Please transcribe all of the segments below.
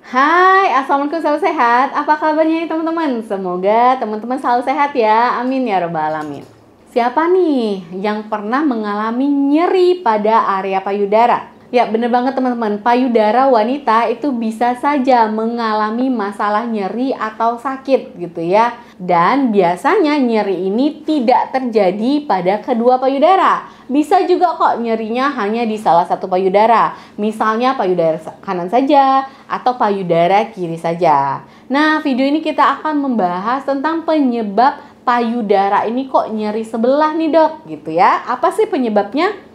Hai, Assalamualaikum selalu sehat. Apa kabarnya nih teman-teman? Semoga teman-teman selalu sehat ya. Amin ya robbal alamin. Siapa nih yang pernah mengalami nyeri pada area payudara? Ya, bener banget teman-teman. Payudara wanita itu bisa saja mengalami masalah nyeri atau sakit gitu ya. Dan biasanya nyeri ini tidak terjadi pada kedua payudara. Bisa juga kok nyerinya hanya di salah satu payudara. Misalnya payudara kanan saja atau payudara kiri saja. Nah, video ini kita akan membahas tentang penyebab payudara ini kok nyeri sebelah nih dok gitu ya. Apa sih penyebabnya?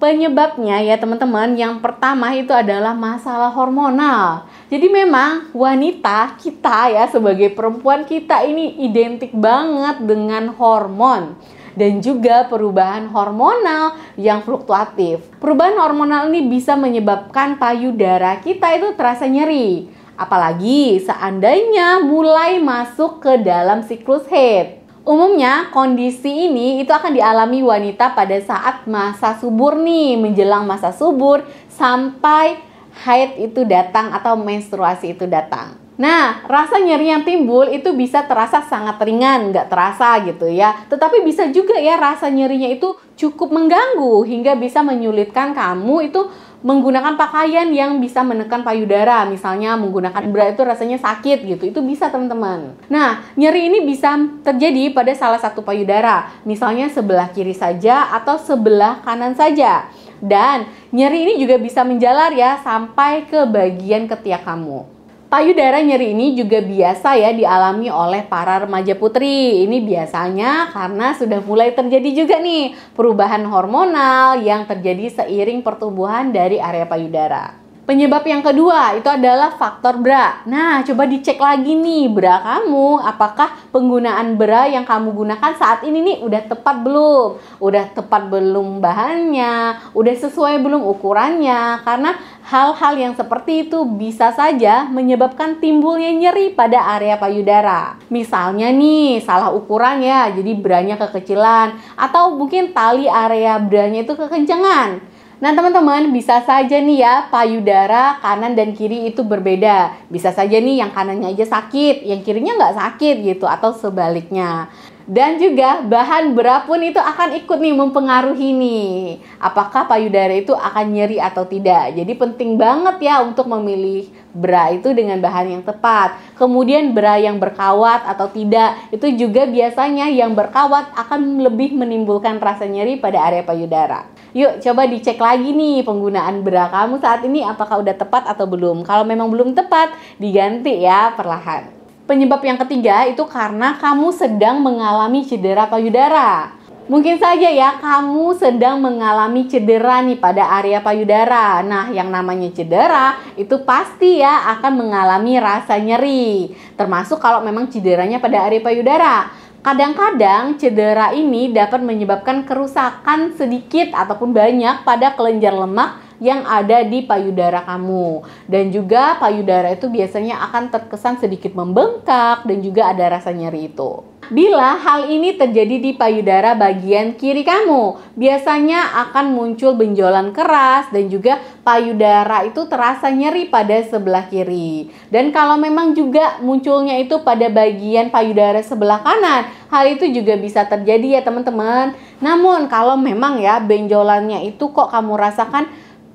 Penyebabnya ya teman-teman, yang pertama itu adalah masalah hormonal. Jadi memang wanita kita ya sebagai perempuan kita ini identik banget dengan hormon dan juga perubahan hormonal yang fluktuatif. Perubahan hormonal ini bisa menyebabkan payudara kita itu terasa nyeri, apalagi seandainya mulai masuk ke dalam siklus head. Umumnya kondisi ini itu akan dialami wanita pada saat masa subur nih, menjelang masa subur sampai haid itu datang atau menstruasi itu datang. Nah, rasa nyeri yang timbul itu bisa terasa sangat ringan, nggak terasa gitu ya. Tetapi bisa juga ya rasa nyerinya itu cukup mengganggu hingga bisa menyulitkan kamu itu menggunakan pakaian yang bisa menekan payudara, misalnya menggunakan bra itu rasanya sakit gitu, itu bisa teman-teman. Nah, nyeri ini bisa terjadi pada salah satu payudara, misalnya sebelah kiri saja atau sebelah kanan saja. Dan nyeri ini juga bisa menjalar ya sampai ke bagian ketiak kamu. Payudara nyeri ini juga biasa ya dialami oleh para remaja putri. Ini biasanya karena sudah mulai terjadi juga nih perubahan hormonal yang terjadi seiring pertumbuhan dari area payudara. Penyebab yang kedua itu adalah faktor bra. Nah, coba dicek lagi nih bra kamu, apakah penggunaan bra yang kamu gunakan saat ini nih udah tepat belum? Udah tepat belum bahannya? Udah sesuai belum ukurannya? Karena hal-hal yang seperti itu bisa saja menyebabkan timbulnya nyeri pada area payudara. Misalnya nih, salah ukuran ya, jadi nya kekecilan atau mungkin tali area bra nya itu kekencangan. Nah teman-teman bisa saja nih ya payudara kanan dan kiri itu berbeda. Bisa saja nih yang kanannya aja sakit, yang kirinya nggak sakit gitu atau sebaliknya. Dan juga bahan berapun itu akan ikut nih mempengaruhi nih apakah payudara itu akan nyeri atau tidak. Jadi penting banget ya untuk memilih bra itu dengan bahan yang tepat. Kemudian bra yang berkawat atau tidak itu juga biasanya yang berkawat akan lebih menimbulkan rasa nyeri pada area payudara. Yuk coba dicek lagi nih penggunaan bra kamu saat ini apakah udah tepat atau belum. Kalau memang belum tepat, diganti ya perlahan. Penyebab yang ketiga itu karena kamu sedang mengalami cedera payudara. Mungkin saja ya kamu sedang mengalami cedera nih pada area payudara. Nah, yang namanya cedera itu pasti ya akan mengalami rasa nyeri. Termasuk kalau memang cederanya pada area payudara. Kadang-kadang cedera ini dapat menyebabkan kerusakan sedikit ataupun banyak pada kelenjar lemak yang ada di payudara kamu. Dan juga payudara itu biasanya akan terkesan sedikit membengkak dan juga ada rasa nyeri itu. Bila hal ini terjadi di payudara bagian kiri kamu, biasanya akan muncul benjolan keras dan juga payudara itu terasa nyeri pada sebelah kiri. Dan kalau memang juga munculnya itu pada bagian payudara sebelah kanan, hal itu juga bisa terjadi ya teman-teman. Namun kalau memang ya benjolannya itu kok kamu rasakan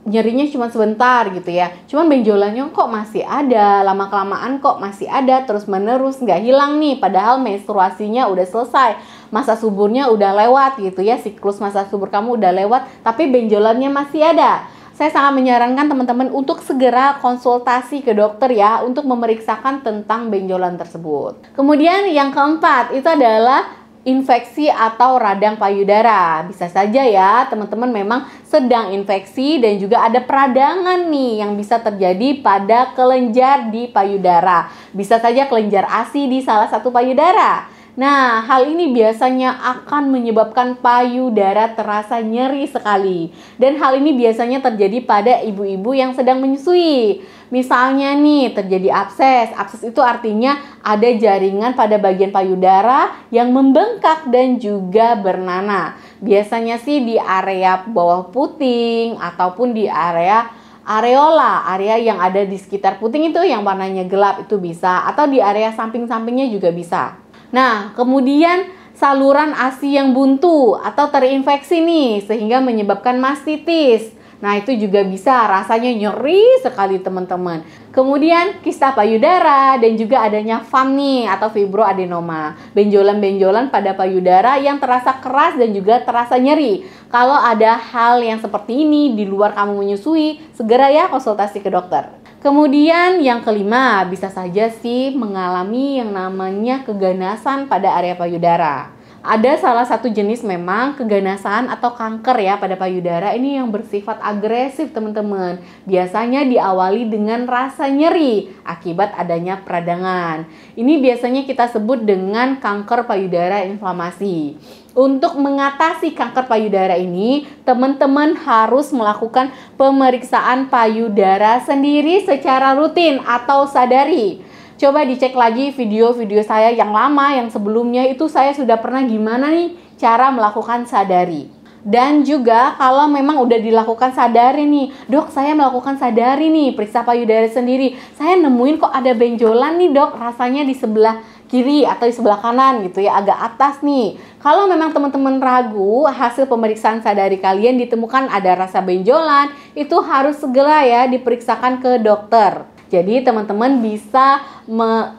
nyerinya cuma sebentar gitu ya. Cuman benjolannya kok masih ada, lama kelamaan kok masih ada terus menerus nggak hilang nih. Padahal menstruasinya udah selesai, masa suburnya udah lewat gitu ya, siklus masa subur kamu udah lewat, tapi benjolannya masih ada. Saya sangat menyarankan teman-teman untuk segera konsultasi ke dokter ya untuk memeriksakan tentang benjolan tersebut. Kemudian yang keempat itu adalah infeksi atau radang payudara. Bisa saja ya, teman-teman memang sedang infeksi dan juga ada peradangan nih yang bisa terjadi pada kelenjar di payudara. Bisa saja kelenjar ASI di salah satu payudara Nah, hal ini biasanya akan menyebabkan payudara terasa nyeri sekali. Dan hal ini biasanya terjadi pada ibu-ibu yang sedang menyusui. Misalnya nih, terjadi abses. Abses itu artinya ada jaringan pada bagian payudara yang membengkak dan juga bernana. Biasanya sih di area bawah puting ataupun di area areola, area yang ada di sekitar puting itu yang warnanya gelap itu bisa atau di area samping-sampingnya juga bisa. Nah, kemudian saluran ASI yang buntu atau terinfeksi nih sehingga menyebabkan mastitis. Nah, itu juga bisa rasanya nyeri sekali teman-teman. Kemudian kista payudara dan juga adanya FAM nih atau fibroadenoma. Benjolan-benjolan pada payudara yang terasa keras dan juga terasa nyeri. Kalau ada hal yang seperti ini di luar kamu menyusui, segera ya konsultasi ke dokter. Kemudian yang kelima, bisa saja sih mengalami yang namanya keganasan pada area payudara. Ada salah satu jenis memang keganasan atau kanker ya pada payudara ini yang bersifat agresif teman-teman. Biasanya diawali dengan rasa nyeri akibat adanya peradangan. Ini biasanya kita sebut dengan kanker payudara inflamasi. Untuk mengatasi kanker payudara ini, teman-teman harus melakukan pemeriksaan payudara sendiri secara rutin atau sadari Coba dicek lagi video-video saya yang lama, yang sebelumnya itu saya sudah pernah gimana nih cara melakukan sadari. Dan juga kalau memang udah dilakukan sadari nih, dok saya melakukan sadari nih, periksa payudara sendiri. Saya nemuin kok ada benjolan nih dok, rasanya di sebelah kiri atau di sebelah kanan gitu ya, agak atas nih. Kalau memang teman-teman ragu, hasil pemeriksaan sadari kalian ditemukan ada rasa benjolan, itu harus segera ya diperiksakan ke dokter. Jadi teman-teman bisa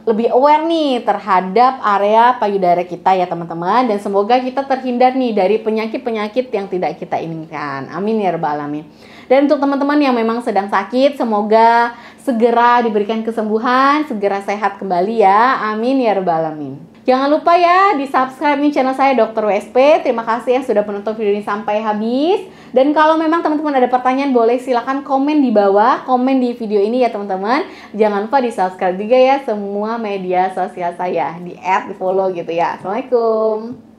lebih aware nih terhadap area payudara kita ya teman-teman dan semoga kita terhindar nih dari penyakit-penyakit yang tidak kita inginkan. Amin ya rabbal alamin. Dan untuk teman-teman yang memang sedang sakit, semoga segera diberikan kesembuhan, segera sehat kembali ya. Amin ya rabbal alamin. Jangan lupa ya di subscribe nih channel saya Dr. WSP. Terima kasih yang sudah menonton video ini sampai habis. Dan kalau memang teman-teman ada pertanyaan boleh silahkan komen di bawah, komen di video ini ya teman-teman. Jangan lupa di subscribe juga ya semua media sosial saya, di add, di follow gitu ya. Assalamualaikum.